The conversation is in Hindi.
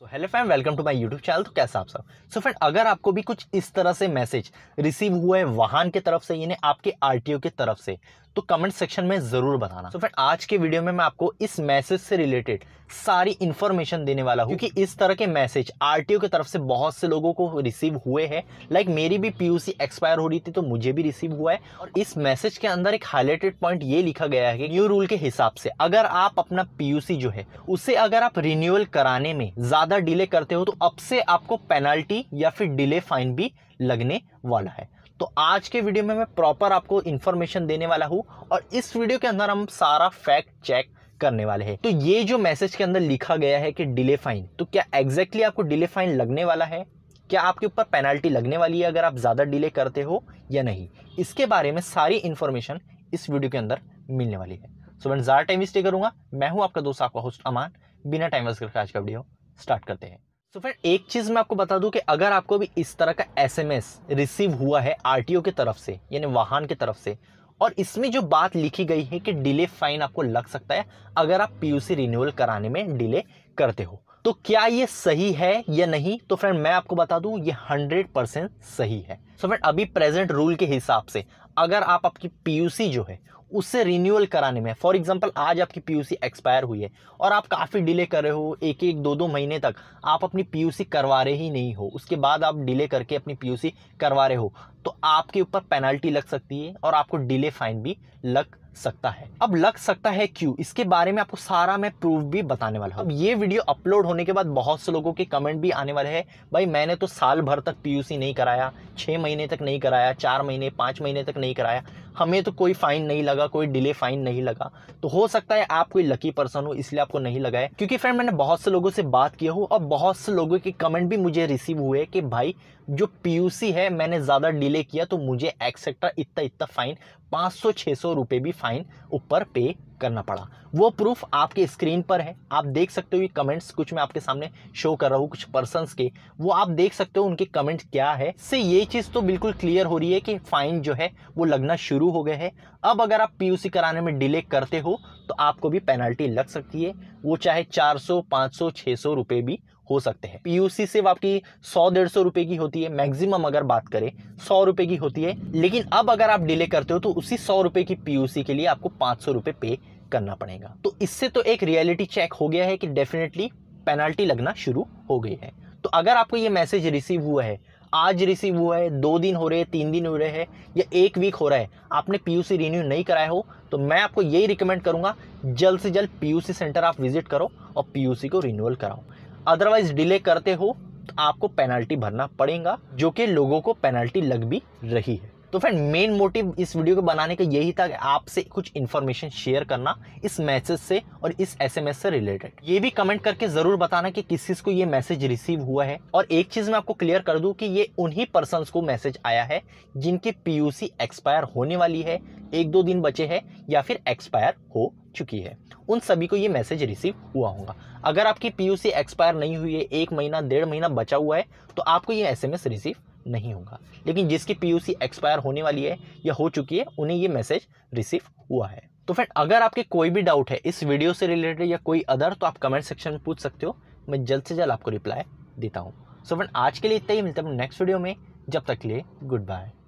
so hello friend welcome to my YouTube channel तो कैसा आप सब सो फ्रेंड अगर आपको भी कुछ इस तरह से मैसेज रिसीव हुआ है वाहन के तरफ से यानी आपके आरटीओ के तरफ से तो कमेंट सेक्शन में ज़रूर बताना तो so फ्रेंड आज के वीडियो में मैं आपको इस मैसेज से रिलेटेड सारी इन्फॉर्मेशन देने वाला हूँ क्योंकि इस तरह के मैसेज आरटीओ की तरफ से बहुत से लोगों को रिसीव हुए हैं लाइक like मेरी भी पीयूसी एक्सपायर हो रही थी तो मुझे भी रिसीव हुआ है और इस मैसेज के अंदर एक हाईलाइटेड पॉइंट ये लिखा गया है कि न्यू रूल के हिसाब से अगर आप अपना पीयूसी जो है उसे अगर आप रिन्यूअल कराने में ज़्यादा डिले करते हो तो अब से आपको पेनल्टी या फिर डिले फाइन भी लगने वाला है तो आज के वीडियो में मैं प्रॉपर आपको इन्फॉर्मेशन देने वाला हूँ और इस वीडियो के अंदर हम सारा फैक्ट चेक करने वाले हैं तो ये जो मैसेज के अंदर लिखा गया है कि डिले फाइन तो क्या एग्जैक्टली exactly आपको डिले फाइन लगने वाला है क्या आपके ऊपर पेनल्टी लगने वाली है अगर आप ज़्यादा डिले करते हो या नहीं इसके बारे में सारी इन्फॉर्मेशन इस वीडियो के अंदर मिलने वाली है सो मैं ज़्यादा टाइम वेस्ट करूँगा मैं हूँ आपका दोस्त आपका होस्ट अमान बिना टाइम वेस्ट करके आज का वीडियो स्टार्ट करते हैं सो so, फ्रेंड एक चीज़ मैं आपको बता दूं कि अगर आपको भी इस तरह का एसएमएस रिसीव हुआ है आरटीओ की तरफ से यानी वाहन की तरफ से और इसमें जो बात लिखी गई है कि डिले फाइन आपको लग सकता है अगर आप पीयूसी रिन्यूअल कराने में डिले करते हो तो क्या ये सही है या नहीं तो फ्रेंड मैं आपको बता दूं ये 100 परसेंट सही है सो so, फ्रेंड अभी प्रेजेंट रूल के हिसाब से अगर आप आपकी पीयूसी जो है उससे रिन्यूअल कराने में फॉर एग्जांपल आज आपकी पीयूसी एक्सपायर हुई है और आप काफ़ी डिले कर रहे हो एक एक दो दो महीने तक आप अपनी पीयूसी करवा रहे ही नहीं हो उसके बाद आप डिले करके अपनी पीयूसी करवा रहे हो तो आपके ऊपर पेनल्टी लग सकती है और आपको डिले फाइन भी लग सकता है अब लग सकता है क्यों इसके बारे में आपको सारा मैं प्रूफ भी बताने वाला हूँ अब ये वीडियो अपलोड होने के बाद बहुत से लोगों के कमेंट भी आने वाले हैं भाई मैंने तो साल भर तक पीयूसी नहीं कराया छः महीने तक नहीं कराया चार महीने पाँच महीने तक नहीं कराया हमें तो कोई फाइन नहीं लगा कोई डिले फाइन नहीं लगा तो हो सकता है आप कोई लकी पर्सन हो इसलिए आपको नहीं लगा है क्योंकि फ्रेंड मैंने बहुत से लोगों से बात किया हूँ और बहुत से लोगों के कमेंट भी मुझे रिसीव हुए कि भाई जो पीयूसी है मैंने ज़्यादा डिले किया तो मुझे एक्सेट्रा इतना इतना फ़ाइन 500 600 रुपए भी फ़ाइन ऊपर पे करना पड़ा वो प्रूफ आपके स्क्रीन पर है आप देख सकते हो ये कमेंट्स कुछ मैं आपके सामने शो कर रहा हूँ कुछ पर्सन के वो आप देख सकते हो उनके कमेंट क्या है से ये चीज़ तो बिल्कुल क्लियर हो रही है कि फाइन जो है वो लगना शुरू हो गए है अब अगर आप पीयूसी कराने में डिले करते हो तो आपको भी पेनल्टी लग सकती है वो चाहे 400, 500, 600 रुपए भी हो सकते हैं पीयूसी सिर्फ आपकी सौ डेढ़ सौ रुपए की होती है मैक्सिमम अगर बात करें सौ रुपए की होती है लेकिन अब अगर आप डिले करते हो तो उसी सौ रुपए की पीयूसी के लिए आपको पांच सौ रुपए पे करना पड़ेगा तो इससे तो एक रियलिटी चेक हो गया है कि डेफिनेटली पेनल्टी लगना शुरू हो गई है तो अगर आपको ये मैसेज रिसीव हुआ है आज रिसीव हुआ है दो दिन हो रहे हैं तीन दिन हो रहे हैं या एक वीक हो रहा है आपने पीयूसी रिन्यू नहीं कराया हो तो मैं आपको यही रिकमेंड करूंगा जल्द से जल्द पीयूसी सेंटर आप विजिट करो और पीयूसी को रिन्यूअल कराओ अदरवाइज डिले करते हो तो आपको पेनल्टी भरना पड़ेगा जो कि लोगों को पेनल्टी लग भी रही है तो फ्रेंड मेन मोटिव इस वीडियो को बनाने का यही था कि आपसे कुछ इन्फॉर्मेशन शेयर करना इस मैसेज से और इस एसएमएस से रिलेटेड ये भी कमेंट करके जरूर बताना कि किस चीज को ये मैसेज रिसीव हुआ है और एक चीज मैं आपको क्लियर कर दूं कि ये उन्हीं पर्सन को मैसेज आया है जिनकी पीयूसी एक्सपायर होने वाली है एक दो दिन बचे है या फिर एक्सपायर हो चुकी है उन सभी को ये मैसेज रिसीव हुआ होगा अगर आपकी पीयूसी एक्सपायर नहीं हुई है एक महीना डेढ़ महीना बचा हुआ है तो आपको ये एसएमएस रिसीव नहीं होगा लेकिन जिसकी पीयूसी एक्सपायर होने वाली है या हो चुकी है उन्हें ये मैसेज रिसीव हुआ है तो फ्रेंड अगर आपके कोई भी डाउट है इस वीडियो से रिलेटेड या कोई अदर तो आप कमेंट सेक्शन में पूछ सकते हो मैं जल्द से जल्द आपको रिप्लाई देता हूँ सो फ्रेंड आज के लिए इतना ही मिलता हैं नेक्स्ट वीडियो में जब तक के लिए गुड बाय